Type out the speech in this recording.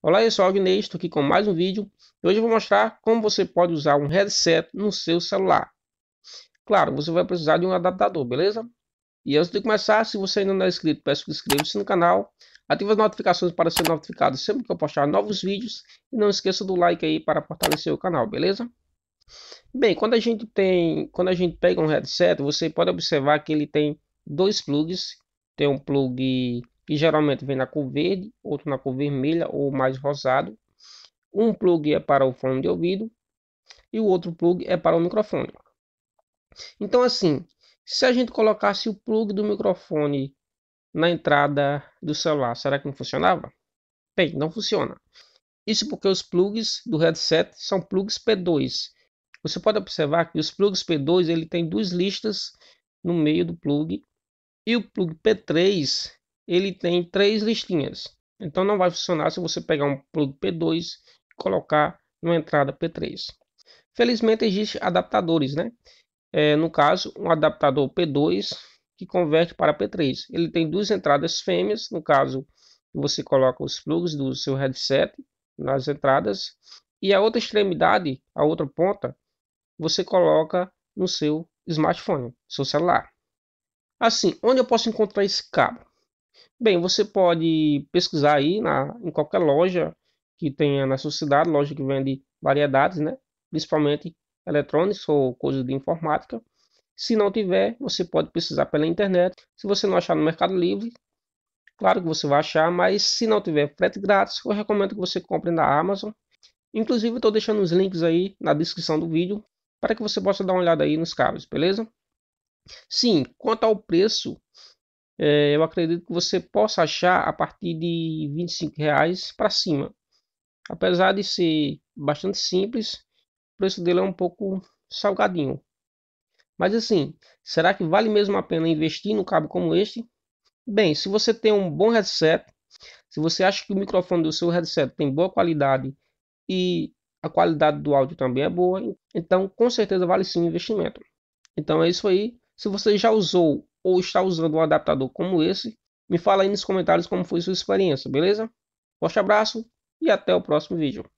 Olá, eu sou o estou aqui com mais um vídeo e hoje eu vou mostrar como você pode usar um headset no seu celular. Claro, você vai precisar de um adaptador, beleza? E antes de começar, se você ainda não é inscrito, peço que inscreva-se no canal, ative as notificações para ser notificado sempre que eu postar novos vídeos e não esqueça do like aí para fortalecer o canal, beleza? Bem, quando a gente tem, quando a gente pega um headset, você pode observar que ele tem dois plugs, tem um plug que geralmente vem na cor verde, outro na cor vermelha ou mais rosado. Um plug é para o fone de ouvido e o outro plug é para o microfone. Então assim, se a gente colocasse o plug do microfone na entrada do celular, será que não funcionava? Bem, não funciona. Isso porque os plugs do headset são plugs P2. Você pode observar que os plugs P2 ele tem duas listas no meio do plug e o plug P3 ele tem três listinhas. Então não vai funcionar se você pegar um plug P2 e colocar numa entrada P3. Felizmente existem adaptadores, né? É, no caso, um adaptador P2 que converte para P3. Ele tem duas entradas fêmeas, no caso, você coloca os plugs do seu headset nas entradas e a outra extremidade, a outra ponta, você coloca no seu smartphone, seu celular. Assim, onde eu posso encontrar esse cabo? Bem, você pode pesquisar aí na, em qualquer loja que tenha na sua cidade, loja que vende variedades, né? principalmente eletrônicos ou coisas de informática. Se não tiver, você pode pesquisar pela internet. Se você não achar no Mercado Livre, claro que você vai achar, mas se não tiver frete grátis, eu recomendo que você compre na Amazon. Inclusive, estou deixando os links aí na descrição do vídeo para que você possa dar uma olhada aí nos cabos, beleza? Sim, quanto ao preço, é, eu acredito que você possa achar a partir de 25 reais para cima. Apesar de ser bastante simples, o preço dele é um pouco salgadinho. Mas assim, será que vale mesmo a pena investir num cabo como este? Bem, se você tem um bom headset, se você acha que o microfone do seu headset tem boa qualidade e a qualidade do áudio também é boa, então com certeza vale sim o investimento. Então é isso aí. Se você já usou ou está usando um adaptador como esse, me fala aí nos comentários como foi sua experiência, beleza? Forte abraço e até o próximo vídeo.